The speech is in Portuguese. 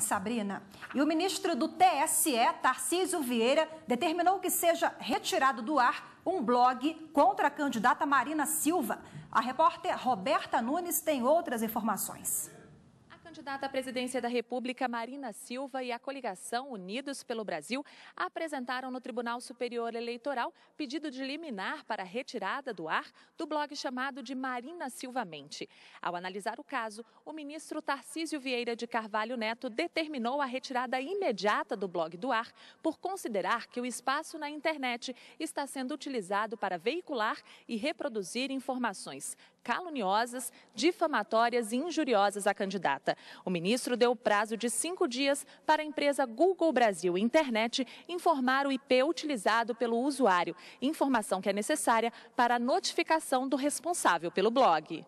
Sabrina. E o ministro do TSE, Tarcísio Vieira, determinou que seja retirado do ar um blog contra a candidata Marina Silva. A repórter Roberta Nunes tem outras informações candidata à presidência da República, Marina Silva, e a coligação Unidos pelo Brasil apresentaram no Tribunal Superior Eleitoral pedido de liminar para retirada do ar do blog chamado de Marina Silva Mente. Ao analisar o caso, o ministro Tarcísio Vieira de Carvalho Neto determinou a retirada imediata do blog do ar por considerar que o espaço na internet está sendo utilizado para veicular e reproduzir informações caluniosas, difamatórias e injuriosas à candidata. O ministro deu prazo de cinco dias para a empresa Google Brasil Internet informar o IP utilizado pelo usuário, informação que é necessária para a notificação do responsável pelo blog.